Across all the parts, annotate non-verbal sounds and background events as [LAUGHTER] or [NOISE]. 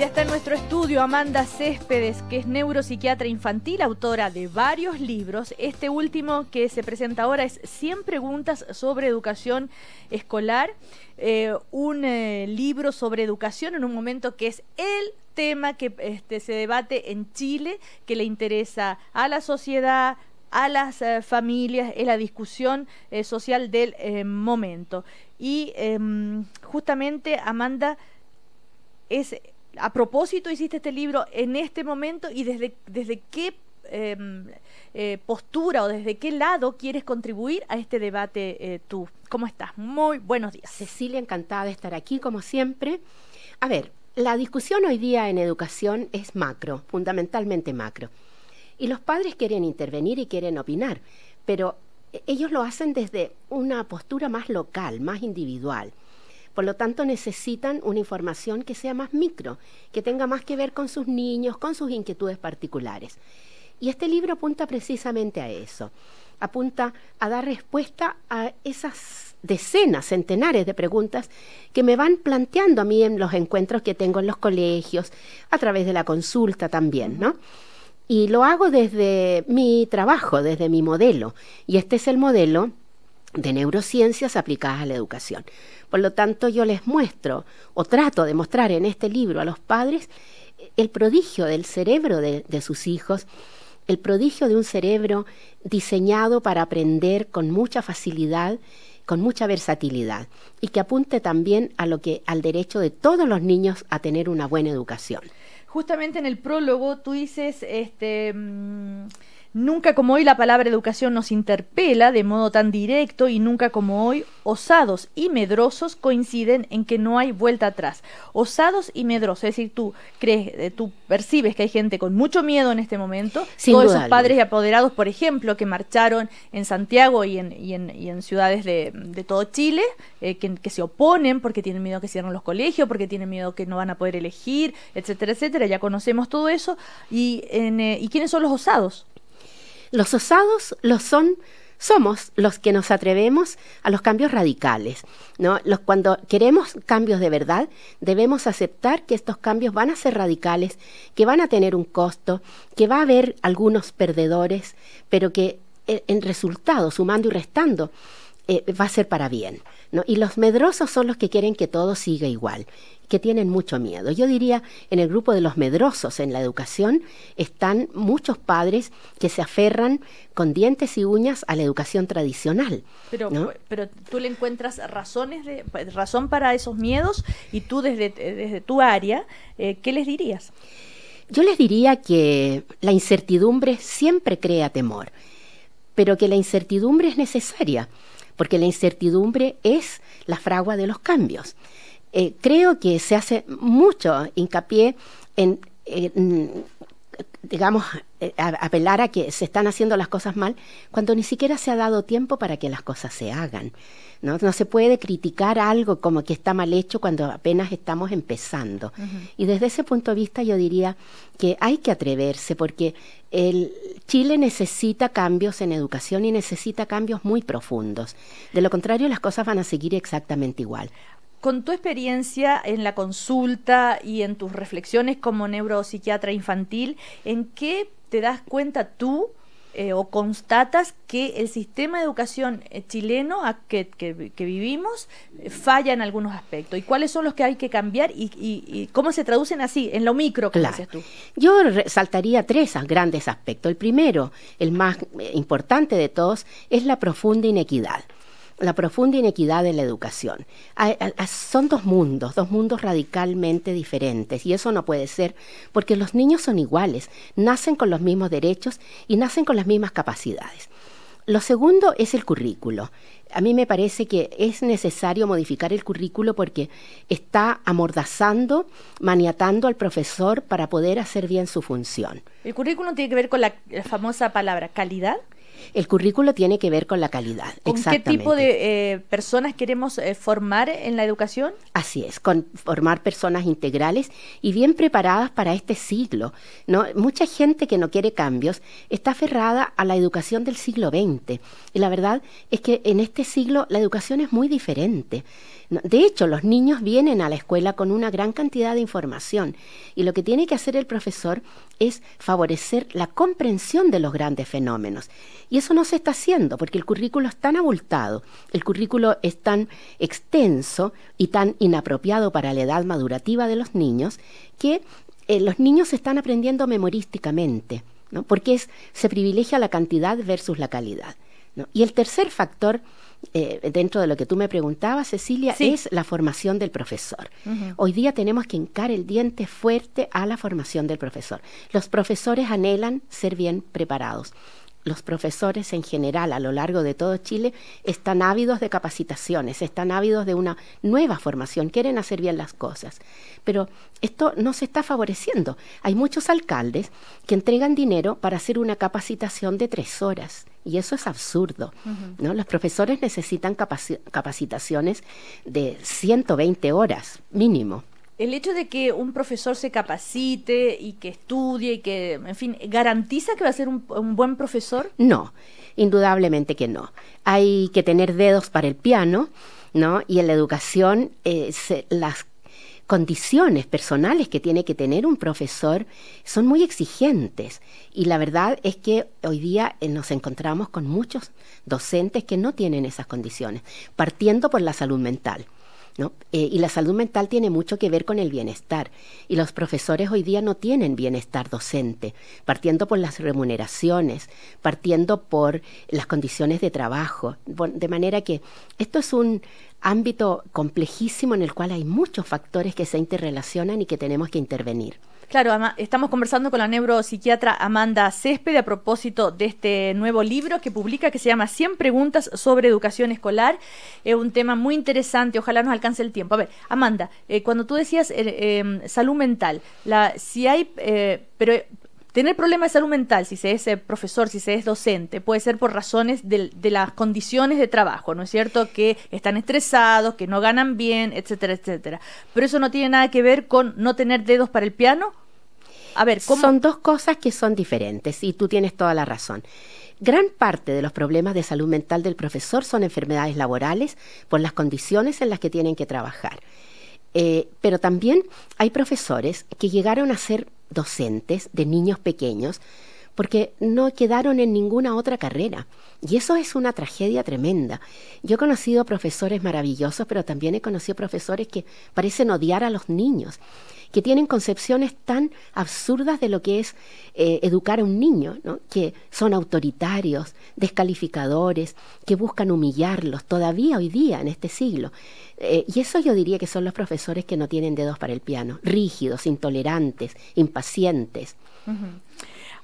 Ya está en nuestro estudio Amanda Céspedes, que es neuropsiquiatra infantil, autora de varios libros. Este último que se presenta ahora es 100 preguntas sobre educación escolar, eh, un eh, libro sobre educación en un momento que es el tema que este, se debate en Chile, que le interesa a la sociedad, a las eh, familias, es la discusión social del momento. Y em, justamente Amanda es a propósito hiciste este libro en este momento y desde, qué em, eh, postura o desde qué lado quieres contribuir a este debate eh, tú. ¿Cómo estás? Muy buenos días. Cecilia, encantada de estar aquí como siempre. A ver, la discusión hoy día en educación es macro, fundamentalmente macro. Y los padres quieren intervenir y quieren opinar, pero eh, ellos lo hacen desde una postura más local, más individual. Por lo tanto, necesitan una información que sea más micro, que tenga más que ver con sus niños, con sus inquietudes particulares. Y este libro apunta precisamente a eso, apunta a dar respuesta a esas decenas, centenares de preguntas que me van planteando a mí en los encuentros que tengo en los colegios, a través de la consulta también, ¿no? Y lo hago desde mi trabajo, desde mi modelo. Y este es el modelo de neurociencias aplicadas a la educación. Por lo tanto, yo les muestro o trato de mostrar en este libro a los padres el prodigio del cerebro de, sus hijos, el prodigio de un cerebro diseñado para aprender con mucha facilidad, con mucha versatilidad, y que apunte también a lo que, al derecho de todos los niños a tener una buena educación. Justamente en el prólogo tú dices, este... Mm, Nunca como hoy la palabra educación nos interpela de modo tan directo y nunca como hoy osados y medrosos coinciden en que no hay vuelta atrás. Osados y medrosos, es decir, tú crees, eh, tú percibes que hay gente con mucho miedo en este momento. Sin Todos esos padres y apoderados, por ejemplo, que marcharon en Santiago y en, y en, ciudades de, todo Chile, eh, que, se oponen porque tienen miedo que cierren los colegios, porque tienen miedo que no van a poder elegir, etcétera, etcétera. Ya conocemos todo eso. ¿Y, en, eh, ¿y quiénes son los osados? Los osados los son somos los que nos atrevemos a los cambios radicales. cuando queremos cambios de verdad, debemos aceptar que estos cambios van a ser radicales, que van a tener un costo, que va a haber algunos perdedores, pero que eh, en resultado, sumando y restando, eh, va a ser para bien. Y los medrosos son los que quieren que todo siga igual, que tienen mucho miedo. Yo diría, en el grupo de los medrosos en la educación están muchos padres que se aferran con dientes y uñas a la educación tradicional. Pero, pero tú le encuentras razones de, razón para esos miedos y tú desde, tu área, eh, ¿qué les dirías? Yo les diría que la incertidumbre siempre crea temor, pero que la incertidumbre es necesaria, porque la incertidumbre es la fragua de los cambios. Eh, creo que se hace mucho hincapié en, eh, mm, digamos, eh, apelar a que se están haciendo las cosas mal cuando ni siquiera se ha dado tiempo para que las cosas se hagan. ¿no? se puede criticar algo como que está mal hecho cuando apenas estamos empezando. Y desde ese punto de vista yo diría que hay que atreverse porque el Chile necesita cambios en educación y necesita cambios muy profundos. De lo contrario, las cosas van a seguir exactamente igual. Con tu experiencia en la consulta y en tus reflexiones como neuropsiquiatra infantil, ¿en qué te das cuenta tú eh, o constatas que el sistema de educación eh, chileno que, vivimos eh, falla en algunos aspectos? ¿Y cuáles son los que hay que cambiar y, cómo se traducen así, en lo micro, que dices tú? Yo resaltaría tres grandes aspectos. El primero, el más importante de todos, es la profunda inequidad la profunda inequidad de la educación. son dos mundos, dos mundos radicalmente diferentes y eso no puede ser porque los niños son iguales, nacen con los mismos derechos y nacen con las mismas capacidades. Lo segundo es el currículo. A mí me parece que es necesario modificar el currículo porque está amordazando, maniatando al profesor para poder hacer bien su función. El currículo tiene que ver con la famosa palabra calidad. El currículo tiene que ver con la calidad. ¿Con qué tipo de eh, personas queremos eh, formar en la educación? Así es, con formar personas integrales y bien preparadas para este siglo. Mucha gente que no quiere cambios está aferrada a la educación del siglo XX. Y la verdad es que en este siglo la educación es muy diferente. De hecho, los niños vienen a la escuela con una gran cantidad de información y lo que tiene que hacer el profesor es favorecer la comprensión de los grandes fenómenos. Y eso no se está haciendo porque el currículo es tan abultado, el currículo es tan extenso y tan inapropiado para la edad madurativa de los niños que eh, los niños están aprendiendo memorísticamente, porque se privilegia la cantidad versus la calidad. Y el tercer factor eh, dentro de lo que tú me preguntabas, Cecilia, es la formación del profesor. Hoy día tenemos que hincar el diente fuerte a la formación del profesor. Los profesores anhelan ser bien preparados. Los profesores en general a lo largo de todo Chile están ávidos de capacitaciones, están ávidos de una nueva formación, quieren hacer bien las cosas. Pero esto no se está favoreciendo. Hay muchos alcaldes que entregan dinero para hacer una capacitación de tres horas y eso es absurdo. ¿no? Los profesores necesitan capacitaciones de 120 horas mínimo. El hecho de que un profesor se capacite y que estudie y que, en fin, ¿garantiza que va a ser un, buen profesor? No, indudablemente que no. Hay que tener dedos para el piano. ¿no? Y en la educación eh, se, las condiciones personales que tiene que tener un profesor son muy exigentes y la verdad es que hoy día eh, nos encontramos con muchos docentes que no tienen esas condiciones, partiendo por la salud mental. ¿no? Eh, y la salud mental tiene mucho que ver con el bienestar. Y los profesores hoy día no tienen bienestar docente, partiendo por las remuneraciones, partiendo por las condiciones de trabajo. De manera que esto es un, ámbito complejísimo en el cual hay muchos factores que se interrelacionan y que tenemos que intervenir. Claro, estamos conversando con la neuropsiquiatra Amanda Césped a propósito de este nuevo libro que publica que se llama 100 preguntas sobre educación escolar. Es un tema muy interesante, ojalá nos alcance el tiempo. A ver, Amanda, eh, cuando tú decías eh, eh, salud mental, la, si hay, pero Tener problemas de salud mental, si se es eh, profesor, si se es docente, puede ser por razones de, las condiciones de trabajo, ¿no es cierto? Que están estresados, que no ganan bien, etcétera, etcétera. Pero eso no tiene nada que ver con no tener dedos para el piano. A ver, Son dos cosas que son diferentes y tú tienes toda la razón. Gran parte de los problemas de salud mental del profesor son enfermedades laborales por las condiciones en las que tienen que trabajar. Eh, pero también hay profesores que llegaron a ser docentes de niños pequeños porque no quedaron en ninguna otra carrera. Y eso es una tragedia tremenda. Yo he conocido profesores maravillosos, pero también he conocido profesores que parecen odiar a los niños, que tienen concepciones tan absurdas de lo que es eh, educar a un niño, que son autoritarios, descalificadores, que buscan humillarlos todavía hoy día, en este siglo. Eh, y eso yo diría que son los profesores que no tienen dedos para el piano, rígidos, intolerantes, impacientes.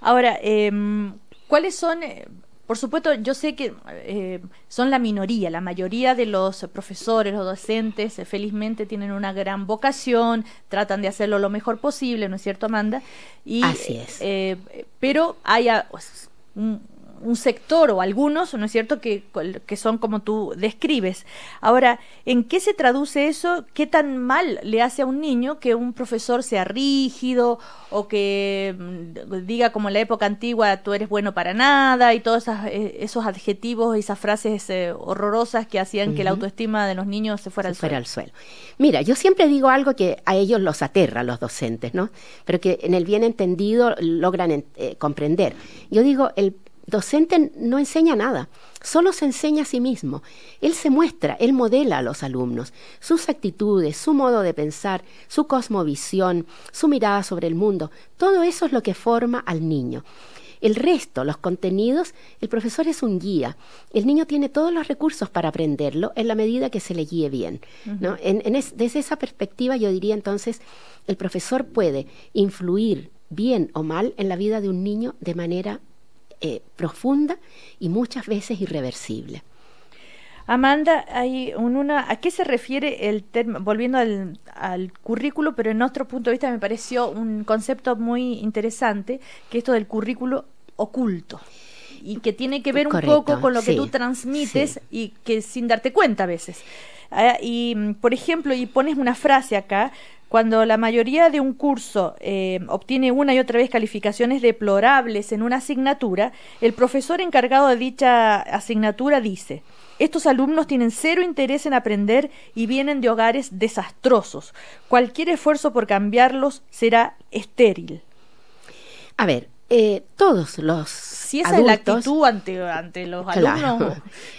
Ahora, em, ¿cuáles son... Eh, por supuesto, yo sé que eh, son la minoría, la mayoría de los profesores o docentes eh, felizmente tienen una gran vocación, tratan de hacerlo lo mejor posible, ¿no es cierto, Amanda? Y, Así es. pero hay un sector o algunos, ¿no es cierto?, que, que son como tú describes. Ahora, ¿en qué se traduce eso? ¿Qué tan mal le hace a un niño que un profesor sea rígido o que mm, diga como en la época antigua, tú eres bueno para nada y todos eh, esos adjetivos y esas frases eh, horrorosas que hacían que la autoestima de los niños se fuera, al, fuera suelo. al suelo? Mira, yo siempre digo algo que a ellos los aterra, los docentes, ¿no? Pero que en el bien entendido logran eh, comprender. Yo digo, el docente no enseña nada, solo se enseña a sí mismo. Él se muestra, él modela a los alumnos, sus actitudes, su modo de pensar, su cosmovisión, su mirada sobre el mundo, todo eso es lo que forma al niño. El resto, los contenidos, el profesor es un guía. El niño tiene todos los recursos para aprenderlo en la medida que se le guíe bien. desde esa perspectiva yo diría entonces, el profesor puede influir bien o mal en la vida de un niño de manera eh, profunda y muchas veces irreversible. Amanda, hay una, ¿a qué se refiere el tema, Volviendo al, al, currículo, pero en otro punto de vista me pareció un concepto muy interesante, que esto del currículo oculto y que tiene que ver un poco con lo que tú transmites y que sin darte cuenta a veces. Ah, y, por ejemplo, y pones una frase acá cuando la mayoría de un curso eh, obtiene una y otra vez calificaciones deplorables en una asignatura, el profesor encargado de dicha asignatura dice, estos alumnos tienen cero interés en aprender y vienen de hogares desastrosos. Cualquier esfuerzo por cambiarlos será estéril. A ver, eh, todos los si esa es la actitud ante, los alumnos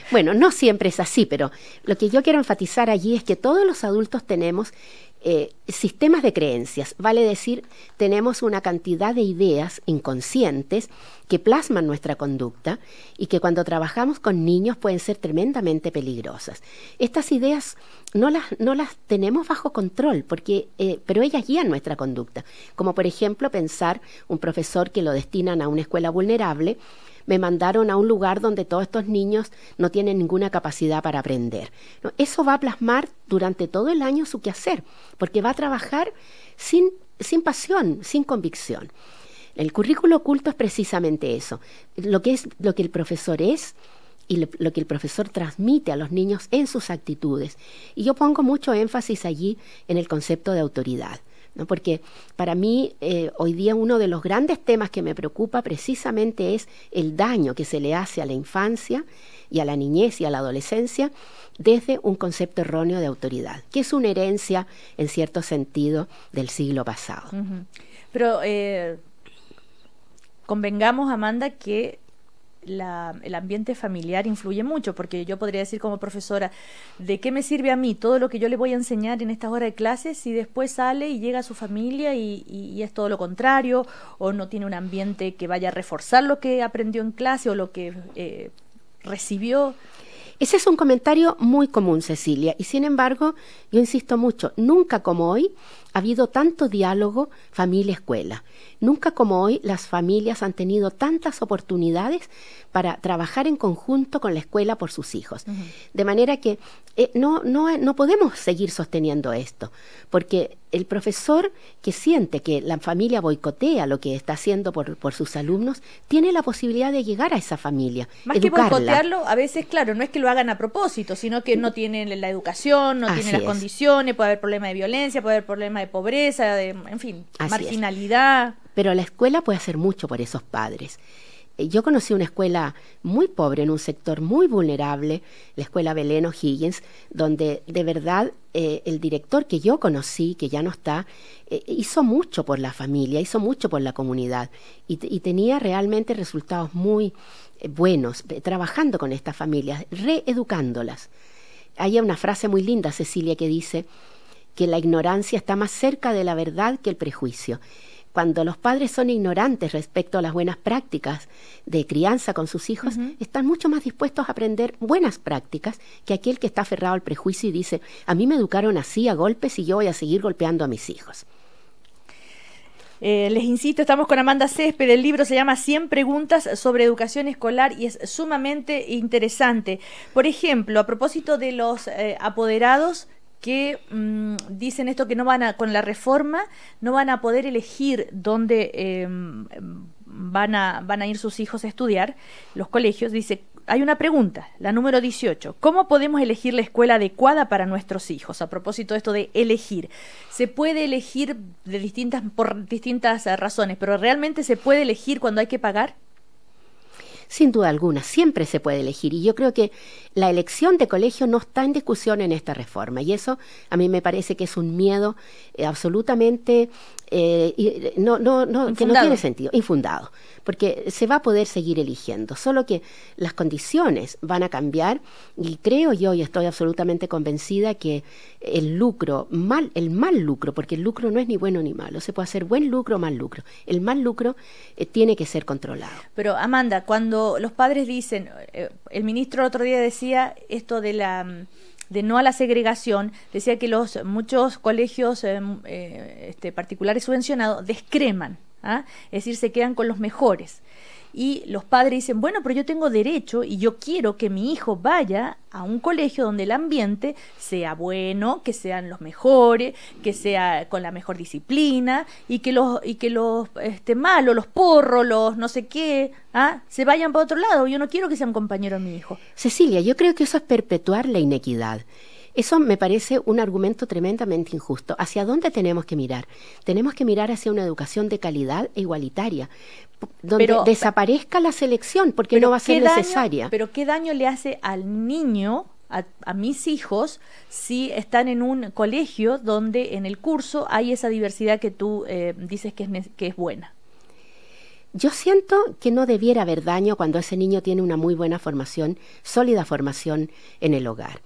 bueno no siempre es así pero lo que yo quiero enfatizar allí es que todos los adultos tenemos eh, sistemas de creencias, vale decir, tenemos una cantidad de ideas inconscientes que plasman nuestra conducta y que cuando trabajamos con niños pueden ser tremendamente peligrosas. Estas ideas no las, no las tenemos bajo control, porque, eh, pero ellas guían nuestra conducta. Como por ejemplo pensar un profesor que lo destinan a una escuela vulnerable, me mandaron a un lugar donde todos estos niños no tienen ninguna capacidad para aprender. Eso va a plasmar durante todo el año su quehacer, porque va a trabajar sin, sin pasión, sin convicción. El currículo oculto es precisamente eso, lo que es lo que el profesor es y lo, que el profesor transmite a los niños en sus actitudes. Y yo pongo mucho énfasis allí en el concepto de autoridad. Porque para mí eh, hoy día uno de los grandes temas que me preocupa precisamente es el daño que se le hace a la infancia y a la niñez y a la adolescencia desde un concepto erróneo de autoridad, que es una herencia en cierto sentido del siglo pasado. Pero eh, convengamos, Amanda, que el ambiente familiar influye mucho, porque yo podría decir como profesora, ¿de qué me sirve a mí todo lo que yo le voy a enseñar en estas horas de clases si después sale y llega a su familia y, es todo lo contrario, o no tiene un ambiente que vaya a reforzar lo que aprendió en clase o lo que eh, recibió? Ese es un comentario muy común, Cecilia, y sin embargo, yo insisto mucho, nunca como hoy ha habido tanto diálogo familia-escuela. Nunca como hoy las familias han tenido tantas oportunidades para trabajar en conjunto con la escuela por sus hijos. De manera que eh, no, no, no podemos seguir sosteniendo esto, porque el profesor que siente que la familia boicotea lo que está haciendo por, por sus alumnos, tiene la posibilidad de llegar a esa familia. Más que boicotearlo, a veces, claro, no es que lo hagan a propósito, sino que no tienen la educación, no tienen las condiciones, puede haber problema de violencia, puede haber problema de pobreza, de, en fin, marginalidad. Pero la escuela puede hacer mucho por esos padres. Eh, yo conocí una escuela muy pobre, en un sector muy vulnerable, la escuela Beleno Higgins, donde de verdad eh, el director que yo conocí, que ya no está, eh, hizo mucho por la familia, hizo mucho por la comunidad y, tenía realmente resultados muy buenos, trabajando con estas familias, reeducándolas. Hay una frase muy linda, Cecilia, que dice, que la ignorancia está más cerca de la verdad que el prejuicio. Cuando los padres son ignorantes respecto a las buenas prácticas de crianza con sus hijos, están mucho más dispuestos a aprender buenas prácticas que aquel que está aferrado al prejuicio y dice, a mí me educaron así a golpes y yo voy a seguir golpeando a mis hijos. Eh, les insisto, estamos con Amanda Césped, el libro se llama 100 preguntas sobre educación escolar y es sumamente interesante. Por ejemplo, a propósito de los eh, apoderados, que mm, dicen esto que no van a, con la reforma, no van a poder elegir dónde em, van, a, van a ir sus hijos a estudiar, los colegios, dice, hay una pregunta, la número 18. ¿Cómo podemos elegir la escuela adecuada para nuestros hijos? A propósito de esto de elegir. Se puede elegir de distintas, por distintas eh, razones, pero realmente se puede elegir cuando hay que pagar. Sin duda alguna, siempre se puede elegir y yo creo que la elección de colegio no está en discusión en esta reforma y eso a mí me parece que es un miedo eh, absolutamente eh, eh, no, no, no, que no tiene sentido, infundado, porque se va a poder seguir eligiendo, solo que las condiciones van a cambiar y creo yo y estoy absolutamente convencida que el lucro, mal, el mal lucro, porque el lucro no es ni bueno ni malo, se puede hacer buen lucro o mal lucro, el mal lucro tiene que ser controlado. Pero Amanda, cuando los padres dicen, eh, el ministro el otro día decía esto de la de no a la segregación, decía que los muchos colegios eh, eh, este, particulares subvencionados descreman, ¿ah? es decir, se quedan con los mejores y los padres dicen, bueno, pero yo tengo derecho y yo quiero que mi hijo vaya a un colegio donde el ambiente sea bueno, que sean los mejores, que sea con la mejor disciplina y que los, y que los este, malos, los porros, los no sé qué, ¿ah? se vayan para otro lado. Yo no quiero que sean compañeros mi hijo. Cecilia, yo creo que eso es perpetuar la inequidad. Eso me parece un argumento tremendamente injusto. ¿Hacia dónde tenemos que mirar? Tenemos que mirar hacia una educación de calidad e igualitaria, donde desaparezca la selección porque no va a ser necesaria. pero qué daño le hace al niño, a, mis hijos, si están en un colegio donde en el curso hay esa diversidad que tú eh, dices que es, que es buena. Yo siento que no debiera haber daño cuando ese niño tiene una muy buena formación, sólida formación en el hogar.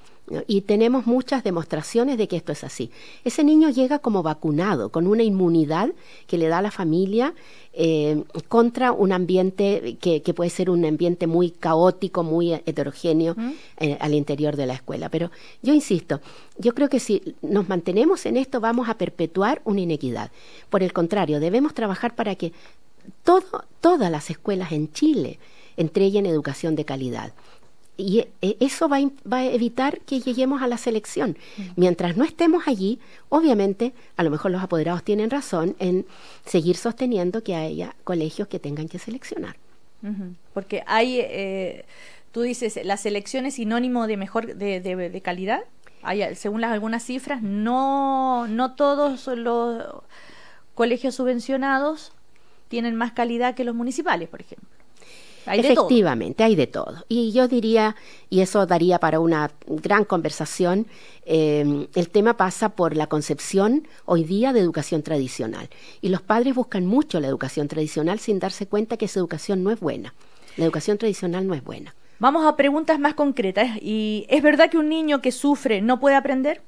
Y tenemos muchas demostraciones de que esto es así. Ese niño llega como vacunado, con una inmunidad que le da a la familia eh, contra un ambiente que, puede ser un ambiente muy caótico, muy heterogéneo eh, al interior de la escuela. Pero yo insisto, yo creo que si nos mantenemos en esto vamos a perpetuar una inequidad. Por el contrario, debemos trabajar para que todas las escuelas en Chile entreguen educación de calidad y e, e, eso va, a evitar que lleguemos a la selección. Mm. Mientras no estemos allí, obviamente, a lo mejor los apoderados tienen razón en seguir sosteniendo que haya colegios que tengan que seleccionar. Porque hay, eh, tú dices, la selección es sinónimo de mejor, de, calidad. Hay, según las algunas cifras, no, no todos los colegios subvencionados tienen más calidad que los municipales, por ejemplo. Efectivamente, hay de todo. Y yo diría, y eso daría para una gran conversación, em, el tema pasa por la concepción hoy día de educación tradicional. Y los padres buscan mucho la educación tradicional sin darse cuenta que esa educación no es buena. La educación tradicional no es buena. Vamos a preguntas más concretas. ¿Y es verdad que un niño que sufre no puede aprender?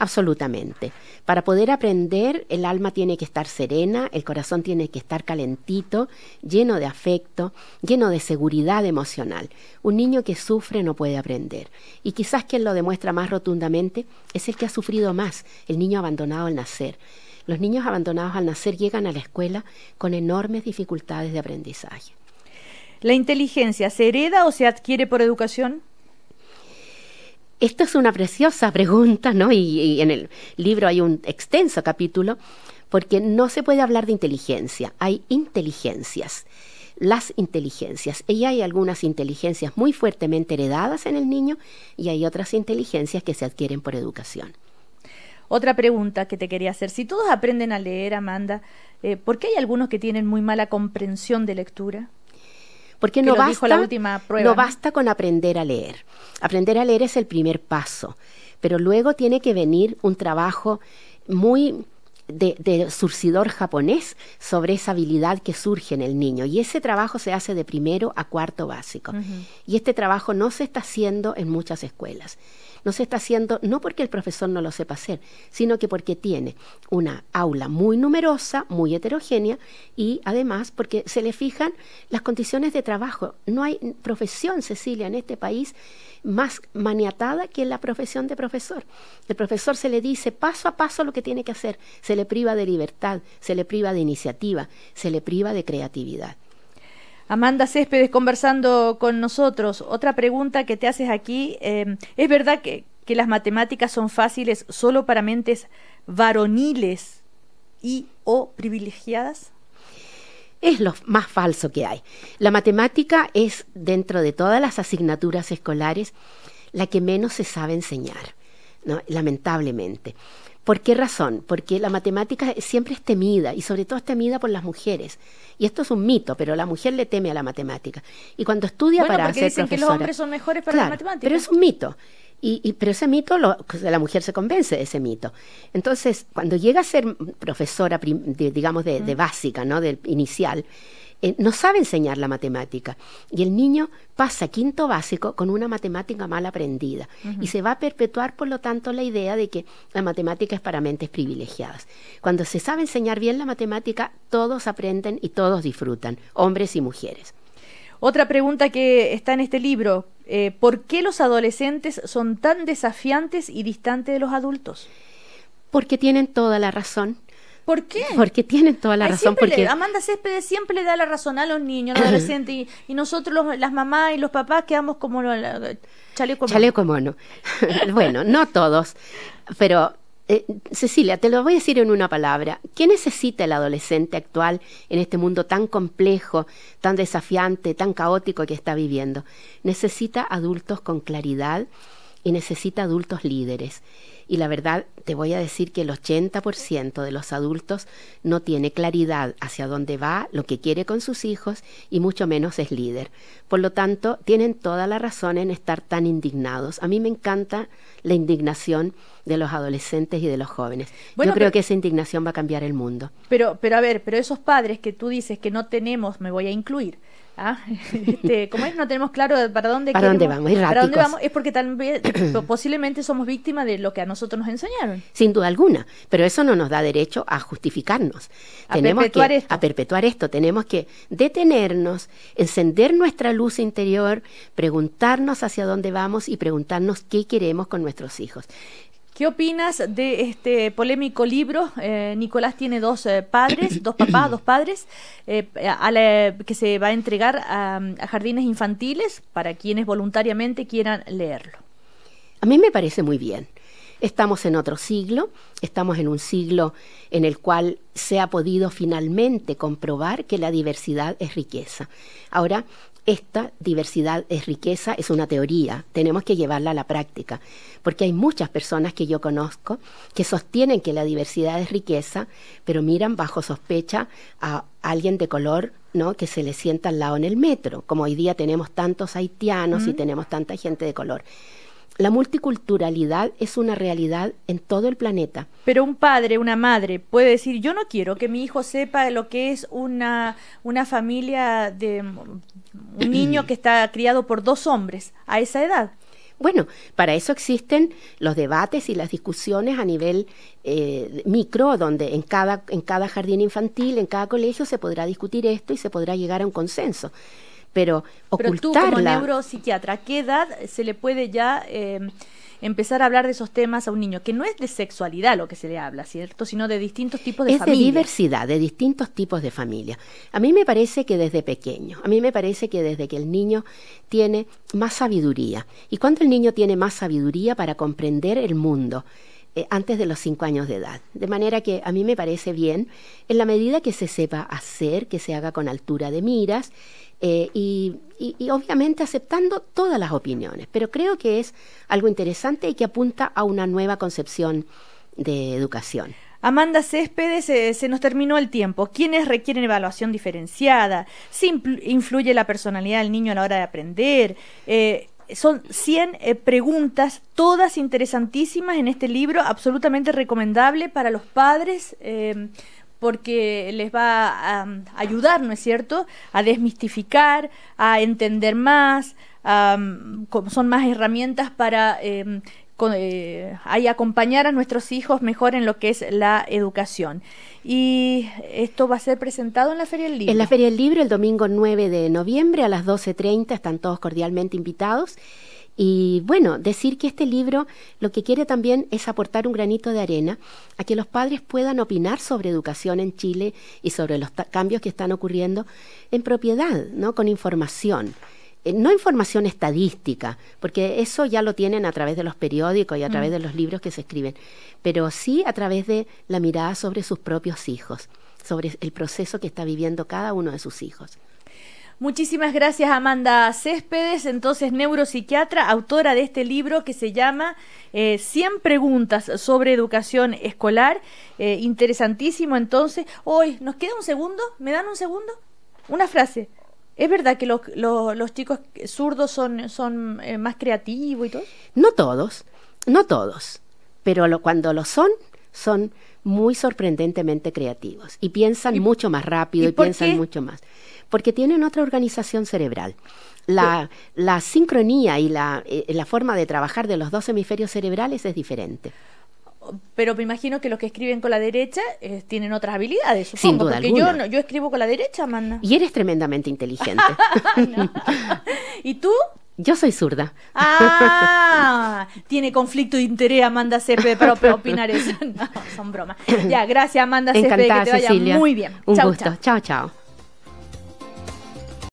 Absolutamente. Para poder aprender, el alma tiene que estar serena, el corazón tiene que estar calentito, lleno de afecto, lleno de seguridad emocional. Un niño que sufre no puede aprender. Y quizás quien lo demuestra más rotundamente es el que ha sufrido más, el niño abandonado al nacer. Los niños abandonados al nacer llegan a la escuela con enormes dificultades de aprendizaje. ¿La inteligencia se hereda o se adquiere por educación? Esto es una preciosa [LAUGHS] pregunta, ¿no? Y, en el libro hay un extenso capítulo, porque no se puede hablar de inteligencia, hay inteligencias. Las inteligencias. Y hay algunas inteligencias muy fuertemente heredadas en el niño y hay otras inteligencias que se adquieren por educación. Otra pregunta que te quería hacer. Si todos aprenden a leer, Amanda, eh, ¿por qué hay algunos que tienen muy mala comprensión de lectura? Porque no basta, no basta con aprender a leer. Aprender a leer es el primer paso, pero luego tiene que venir un trabajo muy de, surcidor japonés sobre esa habilidad que surge en el niño. Y ese trabajo se hace de primero a cuarto básico. Y este trabajo no se está haciendo en muchas escuelas no se está haciendo no porque el profesor no lo sepa hacer, sino que porque tiene una aula muy numerosa, muy heterogénea y además porque se le fijan las condiciones de trabajo. No hay profesión, Cecilia, en este país más maniatada que la profesión de profesor. El profesor se le dice paso a paso lo que tiene que hacer, se le priva de libertad, se le priva de iniciativa, se le priva de creatividad. Amanda Céspedes conversando con nosotros. Otra pregunta que te haces aquí, eh, ¿es verdad que, que las matemáticas son fáciles solo para mentes varoniles y o privilegiadas? es lo más falso que hay. La matemática es, dentro de todas las asignaturas escolares, la que menos se sabe enseñar, lamentablemente. ¿Por qué razón? Porque la matemática siempre es temida y sobre todo es temida por las mujeres. Y esto es un mito, pero la mujer le teme a la matemática. Y cuando estudia para porque que los hombres son mejores para la matemática. Pero es un mito. Y, pero ese mito, la mujer se convence de ese mito. Entonces, cuando llega a ser profesora, digamos, de, de básica, ¿no? Del inicial, eh, no sabe enseñar la matemática. Y el niño pasa quinto básico con una matemática mal aprendida. Y se va a perpetuar, por lo tanto, la idea de que la matemática es para mentes privilegiadas. Cuando se sabe enseñar bien la matemática, todos aprenden y todos disfrutan, hombres y mujeres. Otra pregunta que está en este libro, eh, ¿por qué los adolescentes son tan desafiantes y distantes de los adultos? Porque tienen toda la razón ¿Por qué? Porque tienen toda la razón. Porque... Amanda Céspedes siempre le da la razón a los niños, los adolescentes, y, nosotros, las mamás y los papás, quedamos como lo, chaleco mono. [LAUGHS] bueno, no todos, pero eh, Cecilia, te lo voy a decir en una palabra. ¿Qué necesita el adolescente actual en este mundo tan complejo, tan desafiante, tan caótico que está viviendo? Necesita adultos con claridad y necesita adultos líderes y la verdad te voy a decir que el 80% de los adultos no tiene claridad hacia dónde va, lo que quiere con sus hijos y mucho menos es líder. Por lo tanto, tienen toda la razón en estar tan indignados. A mí me encanta la indignación de los adolescentes y de los jóvenes. Yo creo que esa indignación va a cambiar el mundo. Pero, pero a ver, pero esos padres que tú dices que no tenemos, me voy a incluir, Ah, [LAUGHS] este, como es, no tenemos claro para dónde dónde vamos, para dónde vamos, es porque [CLEARS THROAT] posiblemente somos víctimas de lo que a nosotros nos enseñaron. Sin duda alguna, pero eso no nos da derecho a justificarnos. tenemos que a perpetuar esto, tenemos que detenernos, encender nuestra luz interior, preguntarnos hacia dónde vamos y preguntarnos qué queremos con nuestros hijos. ¿Qué opinas de este polémico libro? Eh, Nicolás tiene dos eh, padres, dos papás, dos padres, eh, que se va a entregar a, a, jardines infantiles para quienes voluntariamente quieran leerlo. A mí me parece muy bien. Estamos en otro siglo, estamos en un siglo en el cual se ha podido finalmente comprobar que la diversidad es riqueza. Ahora, esta diversidad es riqueza, es una teoría, tenemos que llevarla a la práctica, porque hay muchas personas que yo conozco que sostienen que la diversidad es riqueza, pero miran bajo sospecha a alguien de color ¿no? que se le sienta al lado en el metro, como hoy día tenemos tantos haitianos y tenemos tanta gente de color. La multiculturalidad es una realidad en todo el planeta. Pero un padre, una madre puede decir, yo no quiero que mi hijo sepa lo que es una, una familia de un [CLEARS THROAT] niño que está criado por dos hombres a esa edad. Bueno, para eso existen los debates y las discusiones a nivel eh, micro, donde en cada, en cada jardín infantil, en cada colegio se podrá discutir esto y se podrá llegar a un consenso pero ocultarla. Pero tú como neuropsiquiatra, ¿a qué edad se le puede ya em, empezar a hablar de esos temas a un niño? Que no es de sexualidad lo que se le habla, ¿cierto? Sino de distintos tipos de familias. Es de diversidad, de distintos tipos de familia. A mí me parece que desde pequeño, a mí me parece que desde que el niño tiene más sabiduría. Y cuando el niño tiene más sabiduría para comprender el mundo, eh, antes de los cinco años de edad. De manera que a mí me parece bien, en la medida que se sepa hacer, que se haga con altura de miras eh, y, obviamente aceptando todas las opiniones. Pero creo que es algo interesante y que apunta a una nueva concepción de educación. Amanda Céspedes, eh, se, nos terminó el tiempo. ¿Quiénes requieren evaluación diferenciada? influye la personalidad del niño a la hora de aprender? son 100 eh, preguntas, todas interesantísimas en este libro, absolutamente recomendable para los padres. Eh, porque les va a mm, ayudar, ¿no es cierto?, a desmistificar, a entender más, mm, son más herramientas para eh, con, eh, acompañar a nuestros hijos mejor en lo que es la educación. Y esto va a ser presentado en la Feria del Libro. En la Feria del Libro, el domingo 9 de noviembre a las 12.30, están todos cordialmente invitados. Y bueno, decir que este libro lo que quiere también es aportar un granito de arena a que los padres puedan opinar sobre educación en Chile y sobre los cambios que están ocurriendo en propiedad, ¿no? Con información. Eh, no información estadística, porque eso ya lo tienen a través de los periódicos y a través mm. de los libros que se escriben, pero sí a través de la mirada sobre sus propios hijos, sobre el proceso que está viviendo cada uno de sus hijos. Muchísimas gracias Amanda Céspedes, entonces neuropsiquiatra, autora de este libro que se llama eh, 100 preguntas sobre educación escolar. Eh, interesantísimo entonces. Hoy, ¿nos queda un segundo? ¿Me dan un segundo? Una frase. ¿Es verdad que los, los, chicos zurdos son, son eh, más creativos y todo? No todos, no todos, pero cuando lo son, son muy sorprendentemente creativos y piensan mucho más rápido y, piensan mucho más. Porque tienen otra organización cerebral. La, la sincronía y eh, la forma de trabajar de los dos hemisferios cerebrales es diferente pero me imagino que los que escriben con la derecha eh, tienen otras habilidades, supongo. porque yo no, yo escribo con la derecha, Amanda. Y eres tremendamente inteligente. [LAUGHS] ¿Y tú? Yo soy zurda. Ah, [LAUGHS] tiene conflicto de interés Amanda ser para [LAUGHS] opinar eso. No, son bromas. Ya, gracias Amanda Cepede, que te vaya muy bien. Un gusto. Chao, chao.